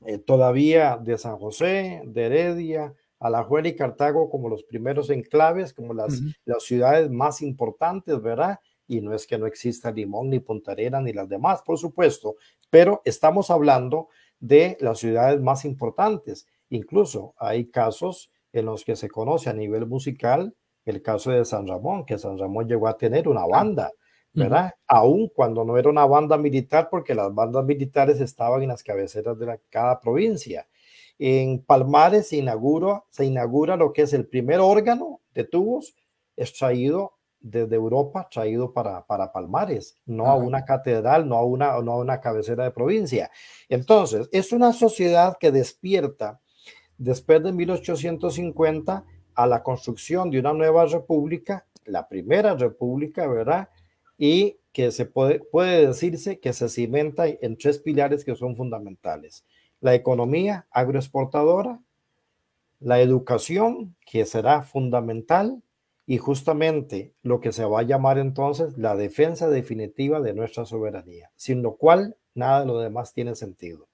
eh, todavía de San José, de Heredia, Alajuela y Cartago como los primeros enclaves, como las, las ciudades más importantes, ¿verdad? Y no es que no exista Limón, ni Pontarera ni las demás, por supuesto, pero estamos hablando de las ciudades más importantes. Incluso hay casos en los que se conoce a nivel musical el caso de San Ramón, que San Ramón llegó a tener una banda, ¿verdad? Aún cuando no era una banda militar, porque las bandas militares estaban en las cabeceras de cada provincia. En Palmares se inaugura, lo que es el primer órgano de tubos extraído desde Europa, traído para, Palmares, no a una catedral, no a una, no a una cabecera de provincia. Entonces, es una sociedad que despierta después de 1850 a la construcción de una nueva república, la primera república, ¿verdad? Y que se puede, puede decirse que se cimenta en tres pilares que son fundamentales la economía agroexportadora, la educación, que será fundamental, y justamente lo que se va a llamar entonces la defensa definitiva de nuestra soberanía, sin lo cual nada de lo demás tiene sentido.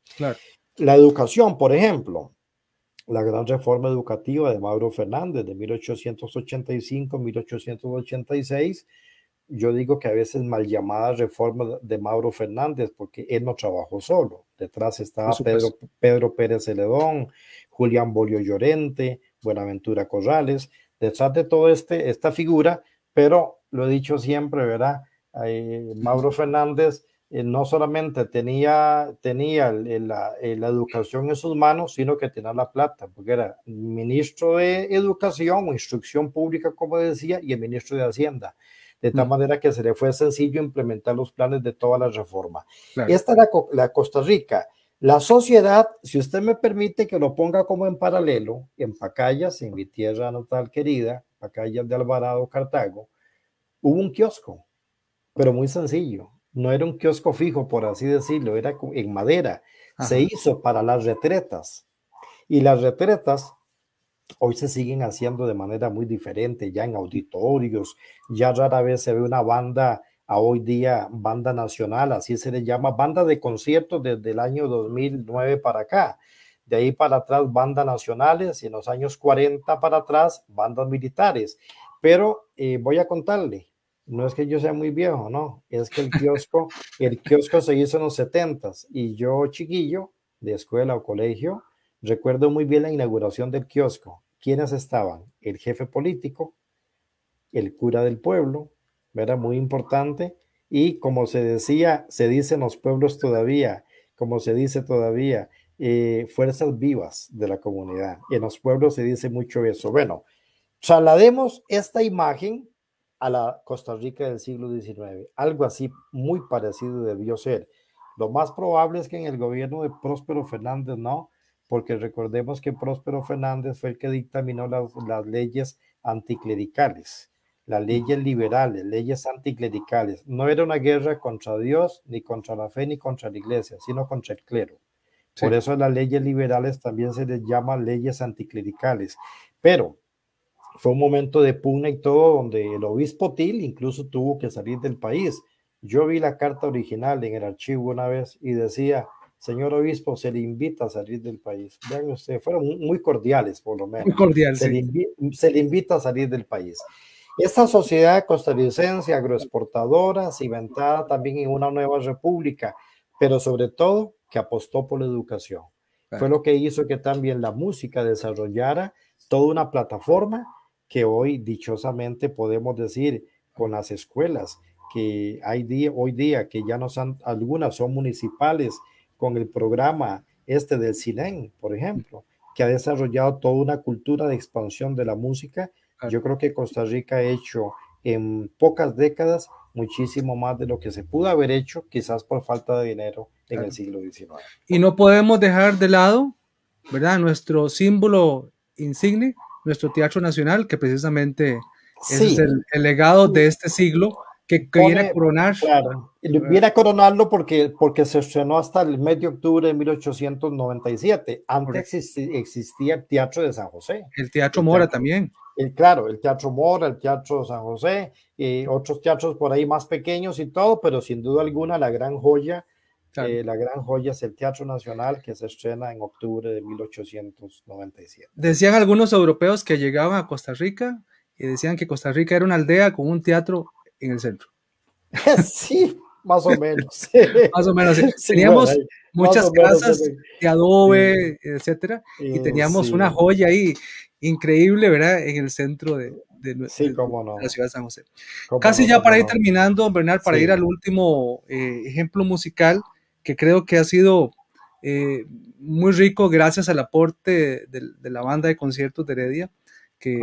La educación, por ejemplo, la gran reforma educativa de Mauro Fernández de 1885-1886, yo digo que a veces mal llamadas reforma de Mauro Fernández, porque él no trabajó solo. Detrás estaba Pedro, Pérez Celedón, Julián Bolio Llorente, Buenaventura Corrales. Detrás de todo este, esta figura, pero lo he dicho siempre, ¿verdad? Eh, Mauro Fernández eh, no solamente tenía, tenía la, la, educación en sus manos, sino que tenía la plata, porque era ministro de Educación o Instrucción Pública, como decía, y el ministro de Hacienda de tal mm. manera que se le fue sencillo implementar los planes de toda la reforma. Esta era la, Costa Rica. La sociedad, si usted me permite que lo ponga como en paralelo, en Pacayas, en mi tierra natal querida, Pacayas de Alvarado, Cartago, hubo un kiosco, pero muy sencillo. No era un kiosco fijo, por así decirlo, era en madera. Se hizo para las retretas. Y las retretas hoy se siguen haciendo de manera muy diferente, ya en auditorios, ya rara vez se ve una banda a hoy día, banda nacional, así se le llama, banda de conciertos desde el año 2009 para acá. De ahí para atrás, bandas nacionales y en los años 40 para atrás, bandas militares. Pero eh, voy a contarle, no es que yo sea muy viejo, no, es que el kiosco, el kiosco se hizo en los 70 y yo chiquillo de escuela o colegio, Recuerdo muy bien la inauguración del kiosco. ¿Quiénes estaban? El jefe político, el cura del pueblo, era muy importante. Y como se decía, se dice en los pueblos todavía, como se dice todavía, eh, fuerzas vivas de la comunidad. En los pueblos se dice mucho eso. Bueno, traslademos esta imagen a la Costa Rica del siglo XIX. Algo así muy parecido debió ser. Lo más probable es que en el gobierno de Próspero Fernández, ¿no? porque recordemos que Próspero Fernández fue el que dictaminó las, leyes anticlericales, las leyes liberales, leyes anticlericales. No era una guerra contra Dios, ni contra la fe, ni contra la iglesia, sino contra el clero. Por eso las leyes liberales también se les llama leyes anticlericales. Pero fue un momento de pugna y todo, donde el obispo Til incluso tuvo que salir del país. Yo vi la carta original en el archivo una vez y decía, señor obispo, se le invita a salir del país. Vean ustedes, fueron muy cordiales, por lo menos. Muy cordiales. Se, le invita a salir del país. Esta sociedad costarricense, agroexportadora, cimentada también en una nueva república, pero sobre todo que apostó por la educación. Fue lo que hizo que también la música desarrollara toda una plataforma que hoy dichosamente podemos decir con las escuelas que hay día, hoy día que ya no son, algunas son municipales, con el programa este del silén, por ejemplo, que ha desarrollado toda una cultura de expansión de la música. Yo creo que Costa Rica ha hecho en pocas décadas muchísimo más de lo que se pudo haber hecho, quizás por falta de dinero en el siglo XIX. Y no podemos dejar de lado, ¿verdad? Nuestro símbolo insigne, nuestro Teatro Nacional, que precisamente es el, legado de este siglo que, coronar. viene a eh, eh. coronarlo porque, porque se estrenó hasta el mes de octubre de 1897. Antes existía, el Teatro de San José. El Teatro Mora también. El, claro, el Teatro Mora, el Teatro San José, y otros teatros por ahí más pequeños y todo, pero sin duda alguna la gran joya. Eh, la gran joya es el Teatro Nacional que se estrena en octubre de 1897. Decían algunos europeos que llegaban a Costa Rica y decían que Costa Rica era una aldea con un teatro en el centro. Sí, más o menos. más o menos. Teníamos muchas casas de adobe, etcétera, y teníamos una joya ahí increíble, ¿verdad? En el centro de, la ciudad de San José. Casi ya para ir terminando, Bernal, para ir al último eh, ejemplo musical que creo que ha sido eh, muy rico gracias al aporte de, la banda de conciertos de Heredia, que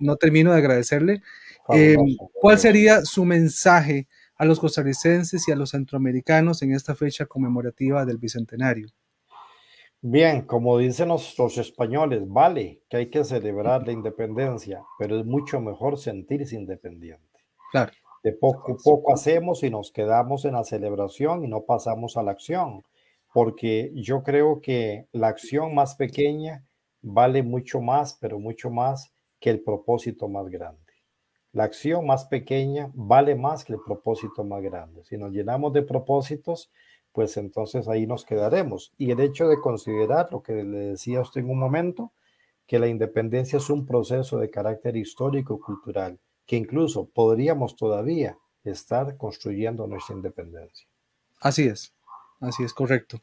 no termino de agradecerle. Em, ¿Cuál sería su mensaje a los costarricenses y a los centroamericanos en esta fecha conmemorativa del Bicentenario? Bien, como dicen nuestros españoles, vale que hay que celebrar la independencia, pero es mucho mejor sentirse independiente. De poco a poco hacemos y nos quedamos en la celebración y no pasamos a la acción, porque yo creo que la acción más pequeña vale mucho más, pero mucho más que el propósito más grande. La acción más pequeña vale más que el propósito más grande. Si nos llenamos de propósitos, pues entonces ahí nos quedaremos. Y el hecho de considerar lo que le decía usted en un momento, que la independencia es un proceso de carácter histórico-cultural, que incluso podríamos todavía estar construyendo nuestra independencia. Así es. Así es correcto.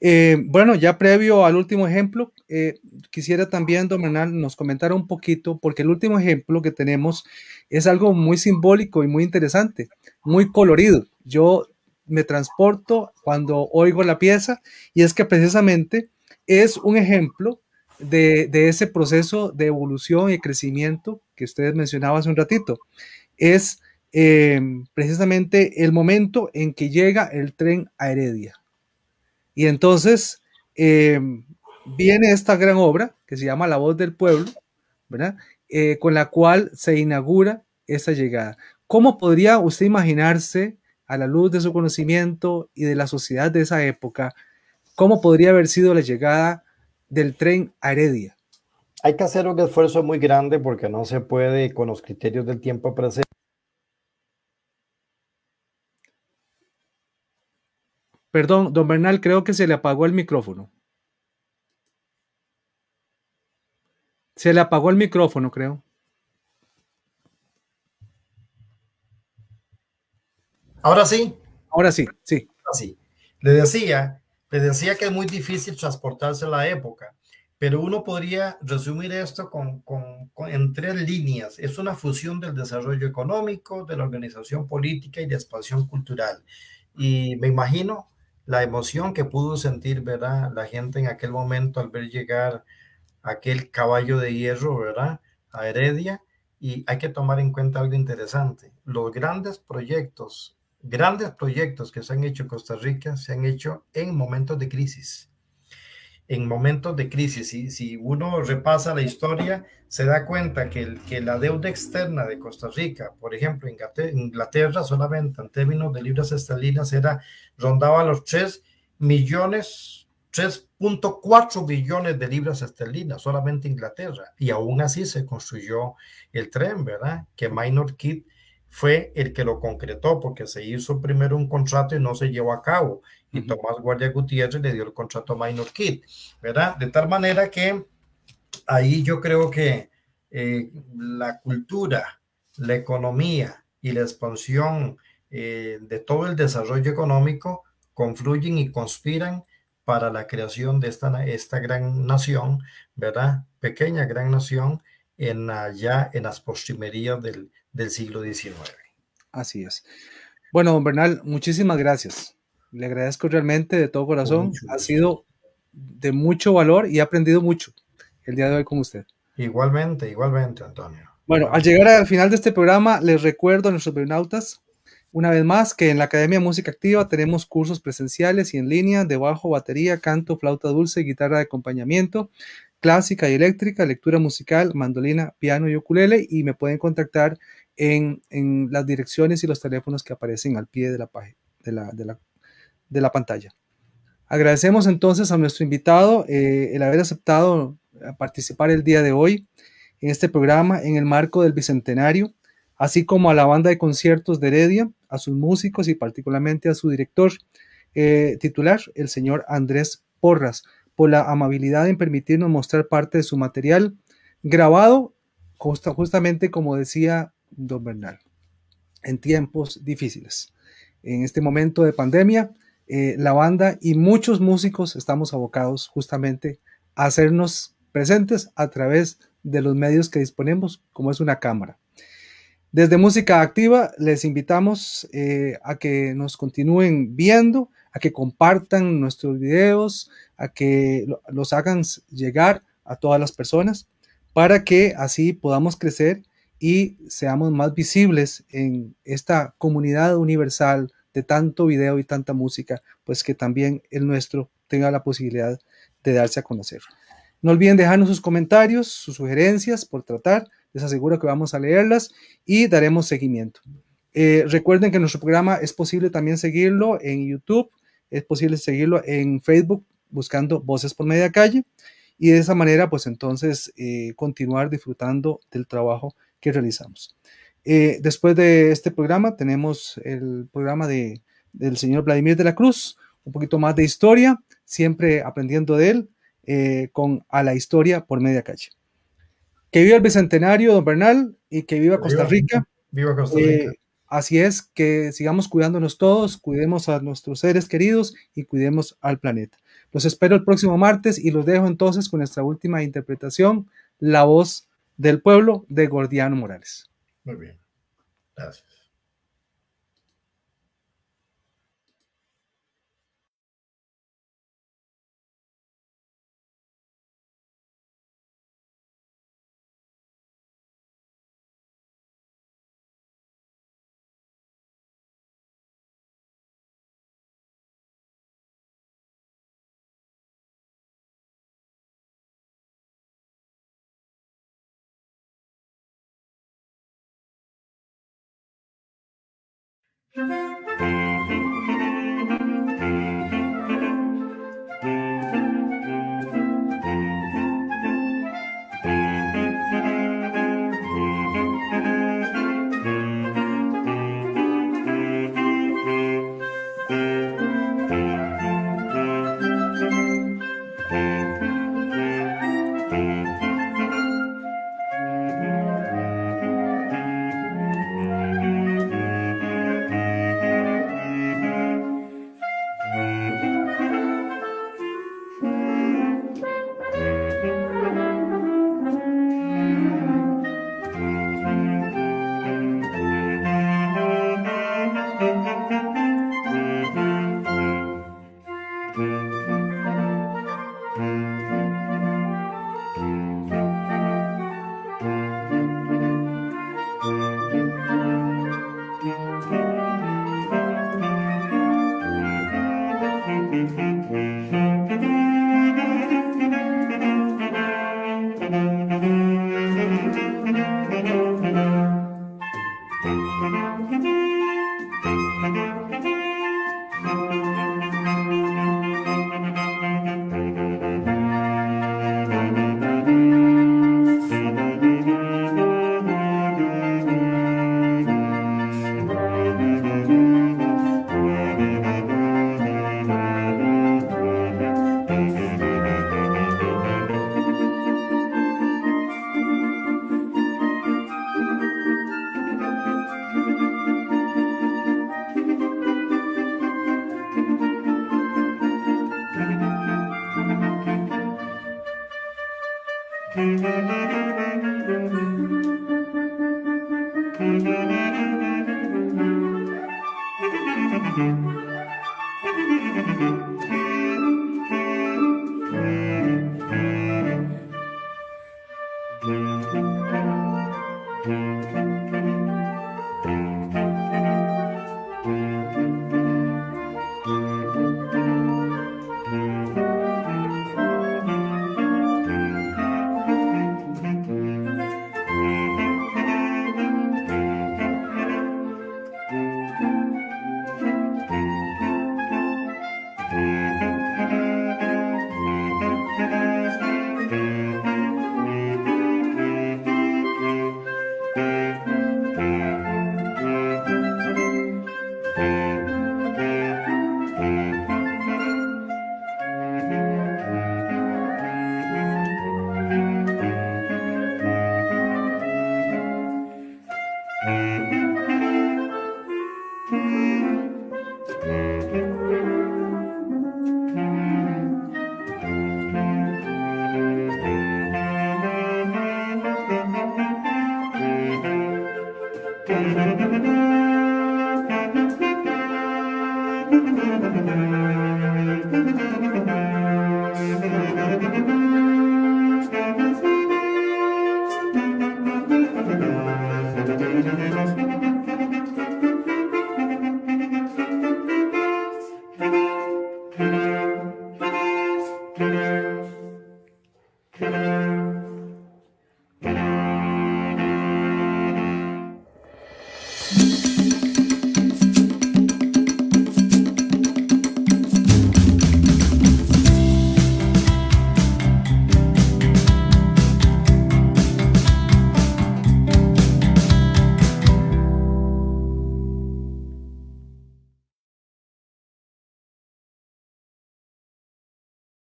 Eh, bueno, ya previo al último ejemplo, eh, quisiera también, Domenal, nos comentar un poquito, porque el último ejemplo que tenemos es algo muy simbólico y muy interesante, muy colorido. Yo me transporto cuando oigo la pieza y es que precisamente es un ejemplo de, de ese proceso de evolución y crecimiento que ustedes mencionaban hace un ratito. Es Em, precisamente el momento en que llega el tren a Heredia. Y entonces em, viene esta gran obra que se llama La voz del pueblo, ¿verdad? Eh, con la cual se inaugura esa llegada. ¿Cómo podría usted imaginarse, a la luz de su conocimiento y de la sociedad de esa época, cómo podría haber sido la llegada del tren a Heredia? Hay que hacer un esfuerzo muy grande porque no se puede con los criterios del tiempo presente Perdón, don Bernal, creo que se le apagó el micrófono. Se le apagó el micrófono, creo. Ahora sí. Ahora sí, sí. Así. Le decía, le decía que es muy difícil transportarse a la época, pero uno podría resumir esto en tres líneas. Es una fusión del desarrollo económico, de la organización política y de expansión cultural. Y me imagino la emoción que pudo sentir, ¿verdad? La gente en aquel momento al ver llegar aquel caballo de hierro, ¿verdad? A Heredia. Y hay que tomar en cuenta algo interesante. Los grandes proyectos, grandes proyectos que se han hecho en Costa Rica se han hecho en momentos de crisis en momentos de crisis. y si uno repasa la historia, se da cuenta que, que la deuda externa de Costa Rica, por ejemplo, Inglaterra solamente en términos de libras esterlinas era, rondaba los 3 millones, 3.4 billones de libras esterlinas, solamente Inglaterra. Y aún así se construyó el tren, ¿verdad? Que Minor Kid fue el que lo concretó, porque se hizo primero un contrato y no se llevó a cabo. Y Tomás Guardia Gutiérrez le dio el contrato a Minor Kid, ¿verdad? De tal manera que ahí yo creo que eh, la cultura, la economía y la expansión eh, de todo el desarrollo económico confluyen y conspiran para la creación de esta, esta gran nación, ¿verdad? Pequeña gran nación en allá en las postrimerías del, del siglo XIX. Así es. Bueno, don Bernal, muchísimas gracias. Le agradezco realmente de todo corazón. Ha sido de mucho valor y he aprendido mucho el día de hoy con usted. Igualmente, igualmente, Antonio. Bueno, al llegar al final de este programa, les recuerdo a nuestros bernautas una vez más que en la Academia Música Activa tenemos cursos presenciales y en línea de bajo, batería, canto, flauta dulce, guitarra de acompañamiento, clásica y eléctrica, lectura musical, mandolina, piano y ukulele y me pueden contactar en, las direcciones y los teléfonos que aparecen al pie de la, página de la, pantalla. Agradecemos entonces a nuestro invitado eh, el haber aceptado eh, participar el día de hoy en este programa en el marco del Bicentenario, así como a la banda de conciertos de Heredia, a sus músicos y particularmente a su director eh, titular, el señor Andrés Porras, por la amabilidad en permitirnos mostrar parte de su material grabado, justamente como decía don Bernal, en tiempos difíciles. En este momento de pandemia, eh, la banda y muchos músicos estamos abocados justamente a hacernos presentes a través de los medios que disponemos, como es una cámara. Desde Música Activa les invitamos eh, a que nos continúen viendo, a que compartan nuestros videos, a que los hagan llegar a todas las personas para que así podamos crecer y seamos más visibles en esta comunidad universal de tanto video y tanta música, pues que también el nuestro tenga la posibilidad de darse a conocer. No olviden dejarnos sus comentarios, sus sugerencias por tratar, les aseguro que vamos a leerlas y daremos seguimiento. Eh, recuerden que nuestro programa es posible también seguirlo en YouTube, es posible seguirlo en Facebook buscando Voces por Media Calle y de esa manera pues entonces eh, continuar disfrutando del trabajo que realizamos. Eh, después de este programa tenemos el programa del señor Vladimir de la Cruz, un poquito más de historia, siempre aprendiendo de él eh, con A la Historia por Media Calle. Que viva el Bicentenario, don Bernal, y que viva Costa Rica. Viva, Costa Rica. Eh, así es, que sigamos cuidándonos todos, cuidemos a nuestros seres queridos y cuidemos al planeta. Los espero el próximo martes y los dejo entonces con nuestra última interpretación, La Voz del pueblo de Gordiano Morales. Muy bien, gracias. Thank mm-hmm. you.